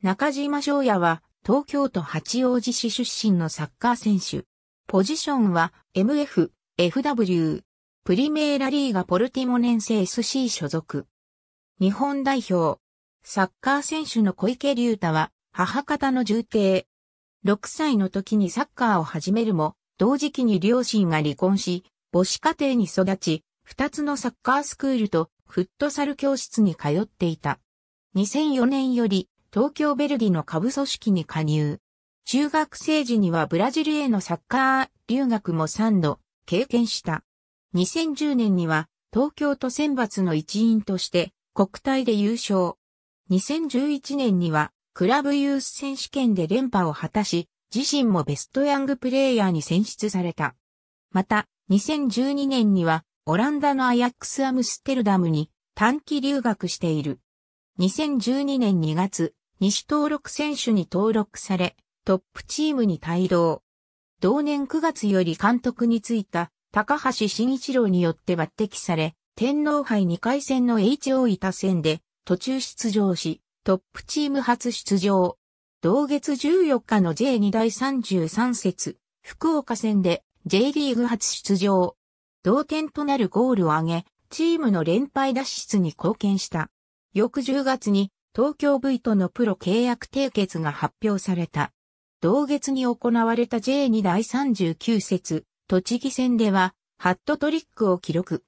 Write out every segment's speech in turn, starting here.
中島翔也は東京都八王子市出身のサッカー選手。ポジションは MF、FW、プリメーラリーガポルティモネンセ SC 所属。日本代表、サッカー選手の小池隆太は母方の重帝。6歳の時にサッカーを始めるも、同時期に両親が離婚し、母子家庭に育ち、2つのサッカースクールとフットサル教室に通っていた。2004年より東京ベルディの下部組織に加入。中学生時にはブラジルへのサッカー留学も3度経験した。2010年には東京都選抜の一員として国体で優勝。2011年にはクラブユース選手権で連覇を果たし、自身もベストヤングプレイヤーに選出された。また、2012年にはオランダのアヤックスアムステルダムに短期留学している。2012年2月、西登録選手に登録され、トップチームに帯同。同年9月より監督に就いた高橋慎一郎によって抜擢され、天皇杯2回戦の H 大板戦で途中出場し、トップチーム初出場。同月14日の J2 第33節、福岡戦で J リーグ初出場。同点となるゴールを挙げ、チームの連敗脱出に貢献した。翌10月に東京 V とのプロ契約締結が発表された。同月に行われた J2 第39節、栃木戦では、ハットトリックを記録。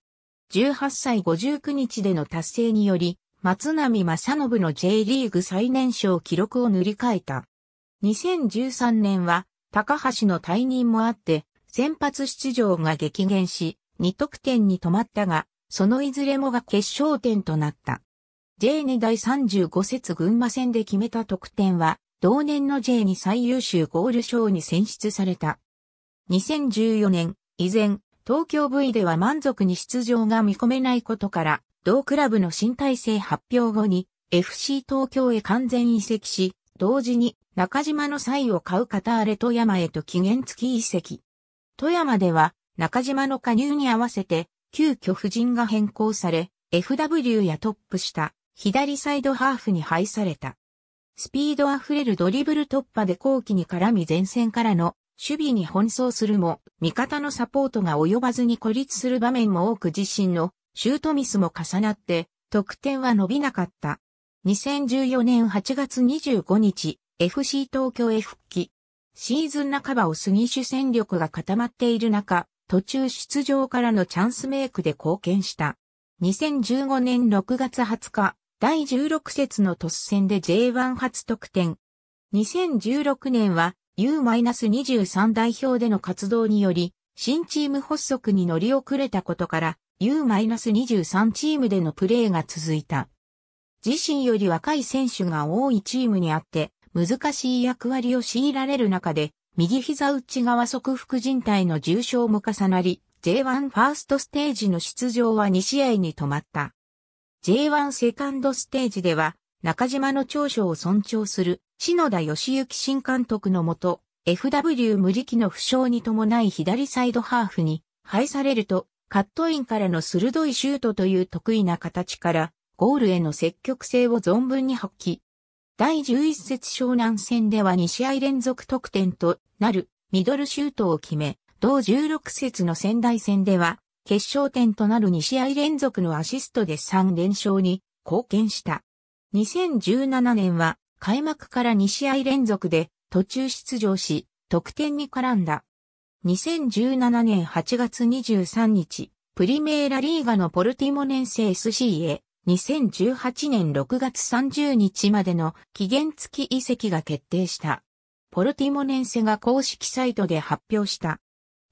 18歳59日での達成により、松並正信の J リーグ最年少記録を塗り替えた。2013年は、高橋の退任もあって、先発出場が激減し、2得点に止まったが、そのいずれもが決勝点となった。J2 第35節群馬戦で決めた得点は、同年の J2 最優秀ゴール賞に選出された。2014年、以前、東京 V では満足に出場が見込めないことから、同クラブの新体制発表後に FC 東京へ完全移籍し、同時に中島の際を買うカターレ富山へと期限付き移籍。富山では中島の加入に合わせて急遽夫人が変更され、FW やトップした左サイドハーフに配された。スピードあふれるドリブル突破で後期に絡み前線からの守備に奔走するも、味方のサポートが及ばずに孤立する場面も多く自身のシュートミスも重なって、得点は伸びなかった。2014年8月25日、FC 東京へ復帰。シーズン半ばを過ぎ主戦力が固まっている中、途中出場からのチャンスメイクで貢献した。2015年6月20日、第16節の突戦で J1 初得点。2016年は U-23 代表での活動により、新チーム発足に乗り遅れたことから、U-23 チームでのプレーが続いた。自身より若い選手が多いチームにあって、難しい役割を強いられる中で、右膝内側側副靭帯の重傷も重なり、J1 ファーストステージの出場は2試合に止まった。J1 セカンドステージでは、中島の長所を尊重する、篠田義行新監督のもと、FW 無力の負傷に伴い左サイドハーフに、敗されると、カットインからの鋭いシュートという得意な形から、ゴールへの積極性を存分に発揮。第11節湘南戦では2試合連続得点となるミドルシュートを決め、同16節の仙台戦では決勝点となる2試合連続のアシストで3連勝に貢献した。2017年は開幕から2試合連続で途中出場し、得点に絡んだ。2017年8月23日、プリメーラリーガのポルティモネンセ SC へ、2018年6月30日までの期限付き移籍が決定した。ポルティモネンセが公式サイトで発表した。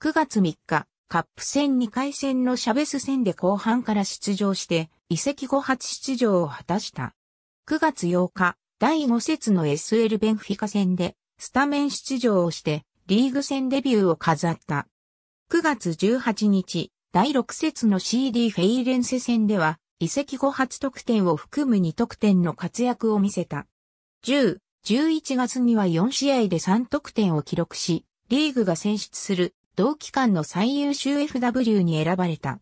9月3日、カップ戦2回戦のシャベス戦で後半から出場して、移籍後初出場を果たした。9月8日、第5節の SL ベンフィカ戦で、スタメン出場をして、リーグ戦デビューを飾った。9月18日、第6節の CD フェイレンセ戦では、移籍後初得点を含む2得点の活躍を見せた。10、11月には4試合で3得点を記録し、リーグが選出する同期間の最優秀 FW に選ばれた。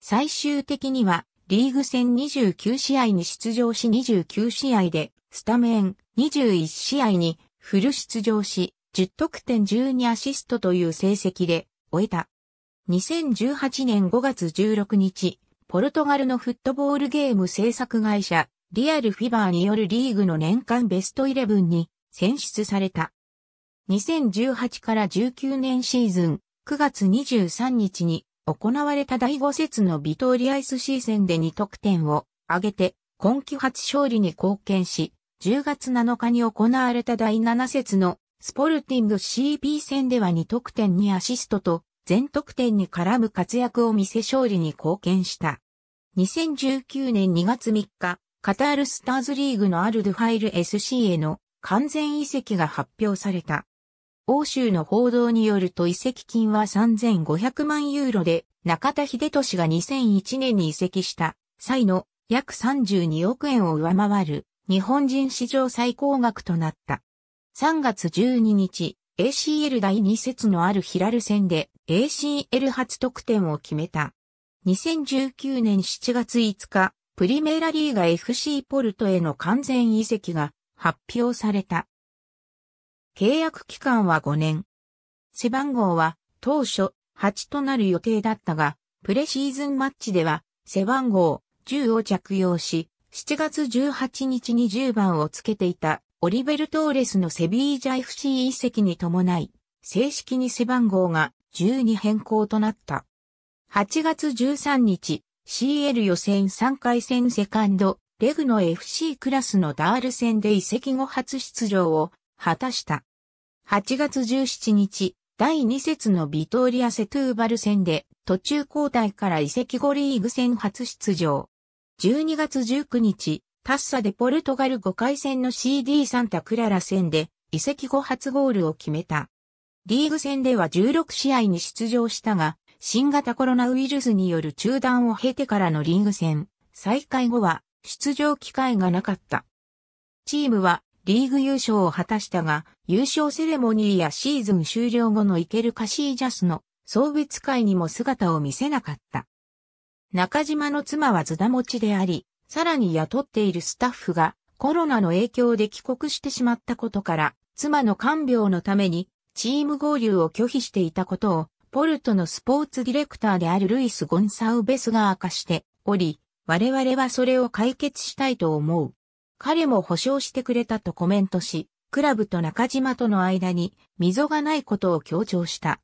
最終的には、リーグ戦29試合に出場し29試合で、スタメン21試合にフル出場し、10得点12アシストという成績で終えた。2018年5月16日、ポルトガルのフットボールゲーム制作会社、リアルフィバーによるリーグの年間ベストイレブンに選出された。2018から19年シーズン、9月23日に行われた第5節のビトーリアイスシーンで2得点を挙げて今季初勝利に貢献し、10月7日に行われた第7節のスポルティング CB 戦では2得点にアシストと全得点に絡む活躍を見せ勝利に貢献した。2019年2月3日、カタールスターズリーグのアルドファイル SC への完全移籍が発表された。欧州の報道によると遺跡金は3500万ユーロで、中田秀俊が2001年に遺跡した際の約32億円を上回る日本人史上最高額となった。3月12日、ACL 第2節のあるヒラル戦で ACL 初得点を決めた。2019年7月5日、プリメーラリーガ FC ポルトへの完全移籍が発表された。契約期間は5年。背番号は当初8となる予定だったが、プレシーズンマッチでは背番号10を着用し、7月18日に10番をつけていたオリベルトーレスのセビージャ FC 遺跡に伴い、正式に背番号が10に変更となった。8月13日、CL 予選3回戦セカンド、レグの FC クラスのダール戦で遺跡後初出場を果たした。8月17日、第2節のビトーリア・セトゥーバル戦で途中交代から移籍後リーグ戦初出場。12月19日、タッサでポルトガル5回戦の CD サンタクララ戦で移籍後初ゴールを決めた。リーグ戦では16試合に出場したが、新型コロナウイルスによる中断を経てからのリーグ戦、再開後は出場機会がなかった。チームはリーグ優勝を果たしたが、優勝セレモニーやシーズン終了後のイケル・カシージャスの送別会にも姿を見せなかった。中島の妻はズダ持ちであり、さらに雇っているスタッフがコロナの影響で帰国してしまったことから、妻の看病のためにチーム合流を拒否していたことを、ポルトのスポーツディレクターであるルイス・ゴンサウベスが明かしており、我々はそれを解決したいと思う。彼も保証してくれたとコメントし、クラブと中島との間に溝がないことを強調した。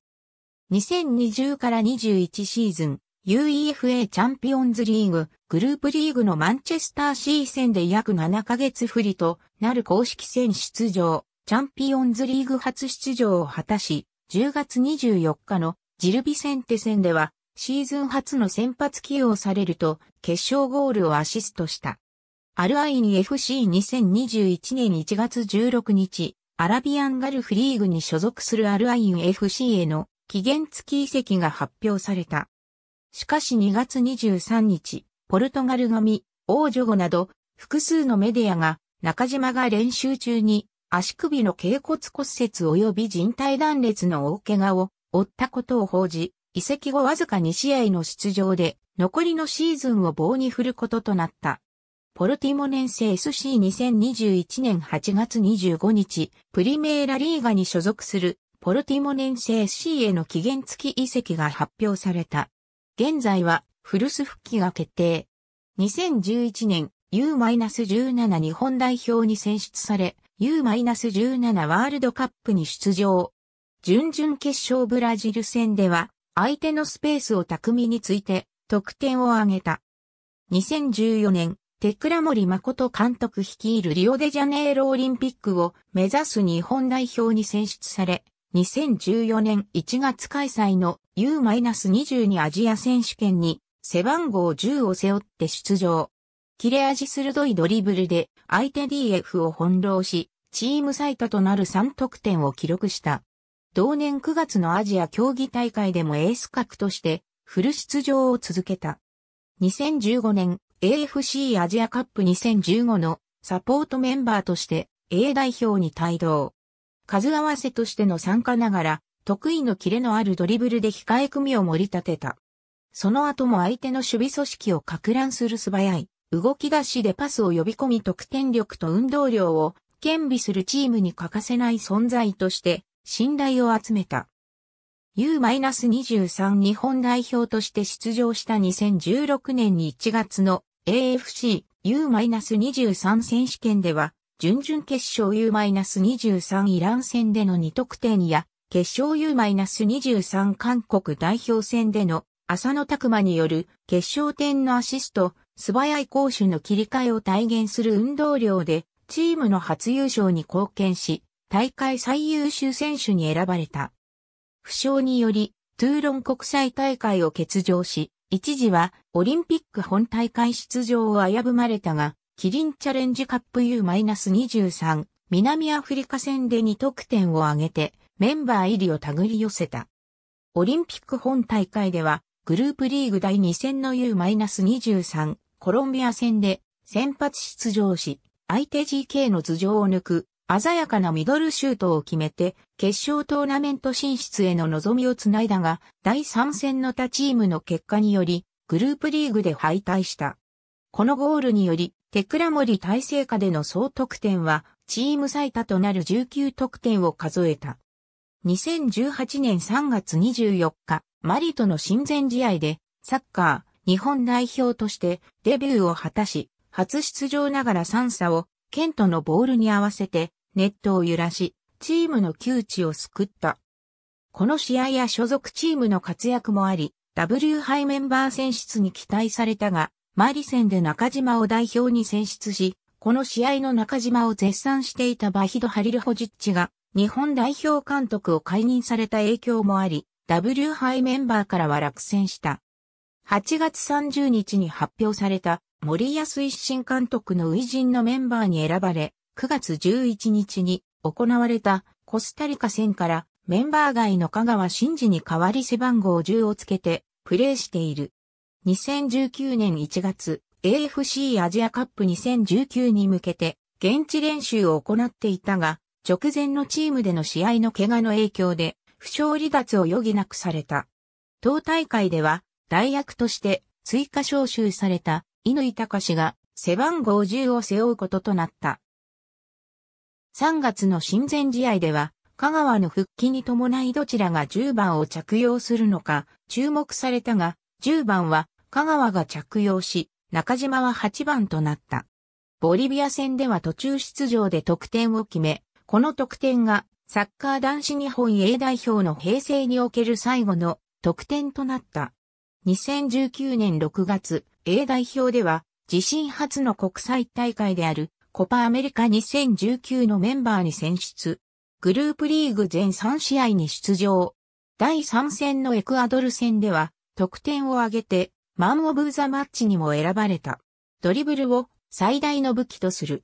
2020から21シーズン、UEFA チャンピオンズリーグ、グループリーグのマンチェスター C 戦で約7ヶ月不利となる公式戦出場、チャンピオンズリーグ初出場を果たし、10月24日のジルビセンテ戦では、シーズン初の先発起用されると、決勝ゴールをアシストした。アルアイン FC2021 年1月16日、アラビアンガルフリーグに所属するアルアイン FC への期限付き移籍が発表された。しかし2月23日、ポルトガル紙、王女語など、複数のメディアが、中島が練習中に、足首の頸骨骨折及び人体断裂の大怪我を負ったことを報じ、移籍後わずか2試合の出場で、残りのシーズンを棒に振ることとなった。ポルティモネンセ SC2021 年8月25日、プリメーラリーガに所属するポルティモネンセ SC への期限付き移籍が発表された。現在は古巣復帰が決定。2011年 U-17 日本代表に選出され、U-17 ワールドカップに出場。準々決勝ブラジル戦では、相手のスペースを巧みについて、得点を挙げた。2014年テクラモリ誠監督率いるリオデジャネイロオリンピックを目指す日本代表に選出され、2014年1月開催の U-22 アジア選手権に背番号10を背負って出場。切れ味鋭いドリブルで相手 DF を翻弄し、チーム最多となる3得点を記録した。同年9月のアジア競技大会でもエース格としてフル出場を続けた。2015年 AFC アジアカップ2015のサポートメンバーとして A 代表に帯同。数合わせとしての参加ながら、得意のキレのあるドリブルで控え組を盛り立てた。その後も相手の守備組織を拡乱する素早い、動き出しでパスを呼び込み得点力と運動量を兼備するチームに欠かせない存在として信頼を集めた。U-23 日本代表として出場した2016年に1月の AFC U-23 選手権では、準々決勝 U-23 イラン戦での2得点や、決勝 U-23 韓国代表戦での浅野拓磨による決勝点のアシスト、素早い攻守の切り替えを体現する運動量で、チームの初優勝に貢献し、大会最優秀選手に選ばれた。負傷により、トゥーロン国際大会を欠場し、一時はオリンピック本大会出場を危ぶまれたが、キリンチャレンジカップ U-23 南アフリカ戦で2得点を挙げてメンバー入りを手繰り寄せた。オリンピック本大会ではグループリーグ第2戦の U-23 コロンビア戦で先発出場し、相手 GK の頭上を抜く鮮やかなミドルシュートを決めて、決勝トーナメント進出への望みをつないだが、第3戦の他チームの結果により、グループリーグで敗退した。このゴールにより、テクラモリ体制下での総得点は、チーム最多となる19得点を数えた。2018年3月24日、マリとの親善試合で、サッカー、日本代表としてデビューを果たし、初出場ながら3差を、ケントのボールに合わせて、ネットを揺らし、チームの窮地を救った。この試合や所属チームの活躍もあり、W 杯メンバー選出に期待されたが、マリ戦で中島を代表に選出し、この試合の中島を絶賛していたバヒド・ハリルホジッチが、日本代表監督を解任された影響もあり、W 杯メンバーからは落選した。8月30日に発表された森安一新監督の初陣のメンバーに選ばれ、9月11日に行われたコスタリカ戦からメンバー外の香川真司に代わり背番号10をつけてプレーしている。2019年1月 AFC アジアカップ2019に向けて現地練習を行っていたが直前のチームでの試合の怪我の影響で負傷離脱を余儀なくされた。党大会では代役として追加招集された井隆が背番号10を背負うこととなった。3月の親善試合では、香川の復帰に伴いどちらが10番を着用するのか注目されたが、10番は香川が着用し、中島は8番となった。ボリビア戦では途中出場で得点を決め、この得点がサッカー男子日本 A 代表の平成における最後の得点となった。2019年6月 A 代表では自身初の国際大会であるコパアメリカ2019のメンバーに選出。グループリーグ全3試合に出場。第3戦のエクアドル戦では、得点を挙げて、マン・オブ・ザ・マッチにも選ばれた。ドリブルを最大の武器とする。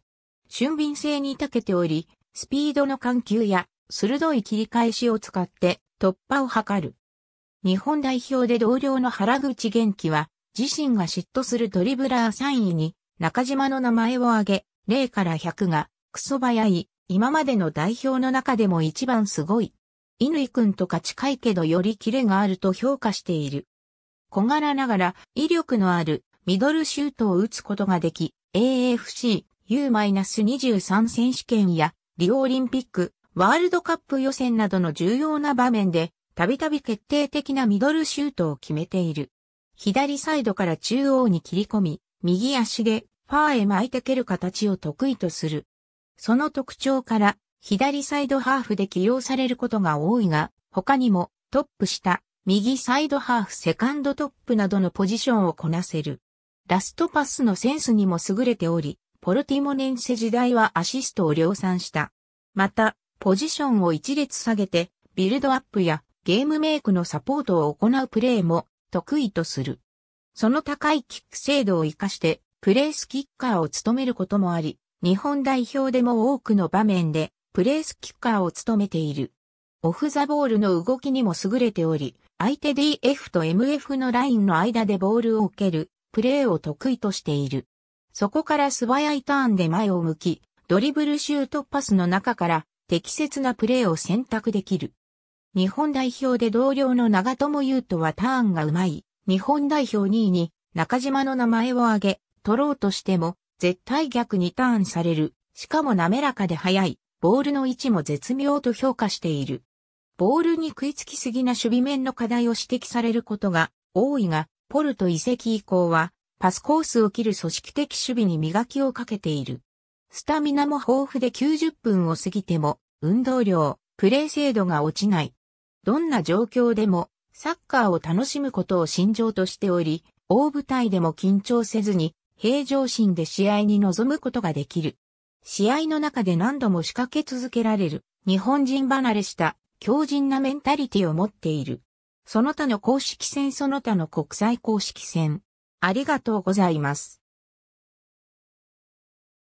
俊敏性に長けており、スピードの緩急や鋭い切り返しを使って突破を図る。日本代表で同僚の原口元気は、自身が嫉妬するドリブラー3位に中島の名前を挙げ、0から100が、クソ早い、今までの代表の中でも一番すごい。井くんとか近いけどよりキレがあると評価している。小柄ながら威力のあるミドルシュートを打つことができ、AFC U-23 選手権やリオオリンピック、ワールドカップ予選などの重要な場面で、たびたび決定的なミドルシュートを決めている。左サイドから中央に切り込み、右足でファーへ巻いて蹴る形を得意とする。その特徴から、左サイドハーフで起用されることが多いが、他にもトップ下、右サイドハーフセカンドトップなどのポジションをこなせる。ラストパスのセンスにも優れており、ポルティモネンセ時代はアシストを量産した。また、ポジションを一列下げて、ビルドアップやゲームメイクのサポートを行うプレーも得意とする。その高いキック精度を活かして、プレースキッカーを務めることもあり、日本代表でも多くの場面でプレースキッカーを務めている。オフザボールの動きにも優れており、相手 DF と MF のラインの間でボールを受ける、プレーを得意としている。そこから素早いターンで前を向き、ドリブルシュートパスの中から適切なプレーを選択できる。日本代表で同僚の長友優斗はターンが上手い、日本代表2位に中島の名前を挙げ、取ろうとしても、絶対逆にターンされる。しかも滑らかで速い。ボールの位置も絶妙と評価している。ボールに食いつきすぎな守備面の課題を指摘されることが多いが、ポルト移籍以降は、パスコースを切る組織的守備に磨きをかけている。スタミナも豊富で90分を過ぎても、運動量、プレー精度が落ちない。どんな状況でも、サッカーを楽しむことを信条としており、大舞台でも緊張せずに、平常心で試合に臨むことができる。試合の中で何度も仕掛け続けられる、日本人離れした強靭なメンタリティを持っている。その他の公式戦その他の国際公式戦。ありがとうございます。